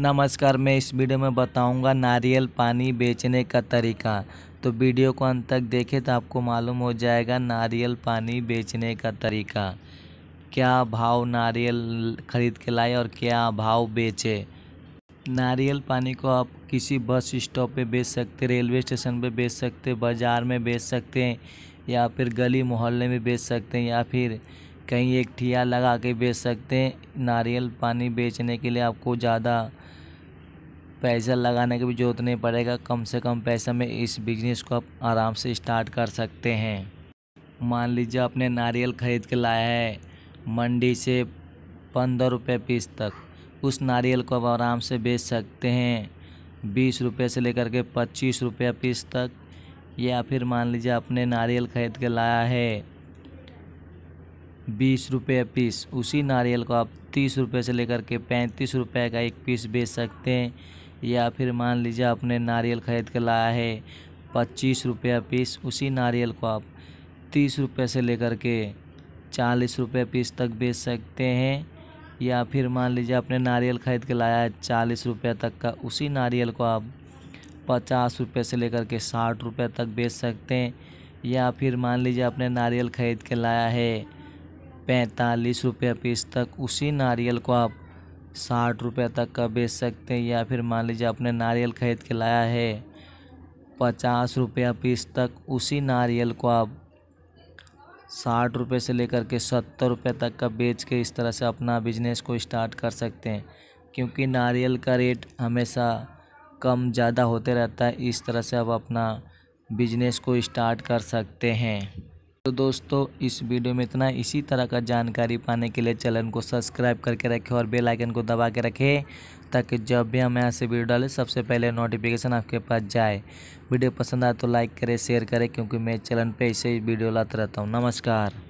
नमस्कार मैं इस वीडियो में बताऊंगा नारियल पानी बेचने का तरीका तो वीडियो को अंत तक देखें तो आपको मालूम हो जाएगा नारियल पानी बेचने का तरीका क्या भाव नारियल ख़रीद के लाए और क्या भाव बेचे नारियल पानी को आप किसी बस स्टॉप पे बेच सकते रेलवे स्टेशन पे बेच सकते बाज़ार में बेच सकते हैं या फिर गली मोहल्ले में बेच सकते हैं या फिर कहीं एक ठिया लगा के बेच सकते हैं नारियल पानी बेचने के लिए आपको ज़्यादा पैसा लगाने की भी जरूरत नहीं पड़ेगा कम से कम पैसा में इस बिजनेस को आप आराम से स्टार्ट कर सकते हैं मान लीजिए आपने नारियल ख़रीद के लाया है मंडी से पंद्रह रुपये पीस तक उस नारियल को आप आराम से बेच सकते हैं बीस रुपये से लेकर के पच्चीस रुपये पीस तक या फिर मान लीजिए आपने नारियल ख़रीद के लाया है बीस रुपये पीस उसी नारियल को आप तीस रुपये से लेकर के पैंतीस रुपये का एक पीस बेच सकते हैं या फिर मान लीजिए आपने नारियल ख़रीद के लाया है पच्चीस रुपये पीस उसी नारियल को आप तीस रुपये से लेकर के चालीस रुपये पीस तक बेच सकते हैं या फिर मान लीजिए आपने नारियल ख़रीद के लाया है चालीस रुपये तक का उसी नारियल को आप पचास रुपये से लेकर के साठ रुपये तक बेच सकते हैं या फिर मान लीजिए आपने नारियल ख़रीद के लाया है पैंतालीस रुपये पीस तक उसी नारियल को आप साठ रुपये तक का बेच सकते हैं या फिर मान लीजिए आपने नारियल ख़रीद के लाया है पचास रुपया पीस तक उसी नारियल को आप साठ रुपये से लेकर के सत्तर रुपये तक का बेच के इस तरह से अपना बिजनेस को स्टार्ट कर सकते हैं क्योंकि नारियल का रेट हमेशा कम ज़्यादा होते रहता है इस तरह से आप अपना बिजनेस को स्टार्ट कर सकते हैं तो दोस्तों इस वीडियो में इतना इसी तरह का जानकारी पाने के लिए चैनल को सब्सक्राइब करके रखें और बेल आइकन को दबा के रखें ताकि जब भी हम यहाँ से वीडियो डालें सबसे पहले नोटिफिकेशन आपके पास जाए वीडियो पसंद आए तो लाइक करें शेयर करें क्योंकि मैं चैनल पे ऐसे ही वीडियो लाते रहता हूँ नमस्कार